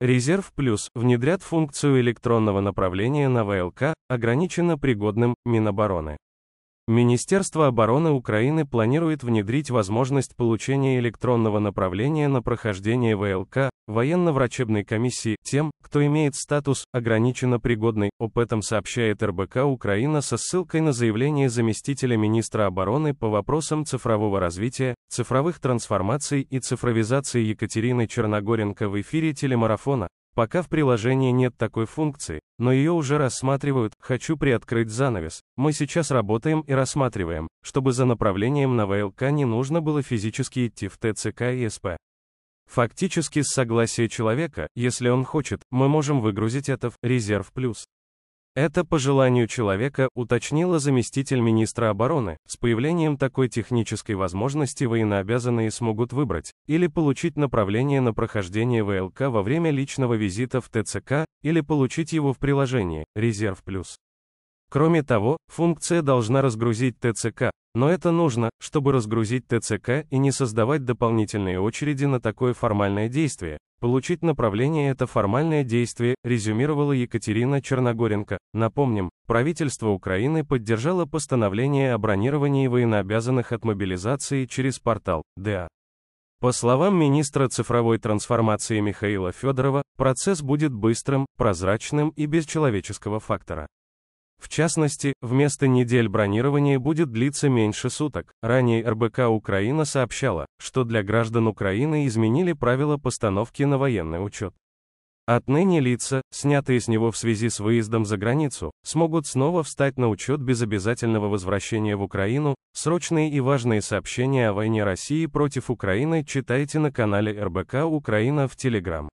Резерв Плюс внедрят функцию электронного направления на ВЛК, ограниченно пригодным Минобороны. Министерство обороны Украины планирует внедрить возможность получения электронного направления на прохождение ВЛК, военно-врачебной комиссии, тем, кто имеет статус «ограниченно пригодный». Об этом сообщает РБК Украина со ссылкой на заявление заместителя министра обороны по вопросам цифрового развития, цифровых трансформаций и цифровизации Екатерины Черногоренко в эфире телемарафона. Пока в приложении нет такой функции, но ее уже рассматривают, хочу приоткрыть занавес. Мы сейчас работаем и рассматриваем, чтобы за направлением на ВЛК не нужно было физически идти в ТЦК и СП. Фактически с согласия человека, если он хочет, мы можем выгрузить это в резерв плюс. Это по желанию человека, уточнила заместитель министра обороны. С появлением такой технической возможности военнообязанные смогут выбрать или получить направление на прохождение ВЛК во время личного визита в ТЦК, или получить его в приложении «Резерв плюс». Кроме того, функция должна разгрузить ТЦК, но это нужно, чтобы разгрузить ТЦК и не создавать дополнительные очереди на такое формальное действие, Получить направление – это формальное действие, резюмировала Екатерина Черногоренко. Напомним, правительство Украины поддержало постановление о бронировании военнообязанных от мобилизации через портал ДА. По словам министра цифровой трансформации Михаила Федорова, процесс будет быстрым, прозрачным и без человеческого фактора. В частности, вместо недель бронирования будет длиться меньше суток. Ранее РБК Украина сообщала, что для граждан Украины изменили правила постановки на военный учет. Отныне лица, снятые с него в связи с выездом за границу, смогут снова встать на учет без обязательного возвращения в Украину. Срочные и важные сообщения о войне России против Украины читайте на канале РБК Украина в Телеграм.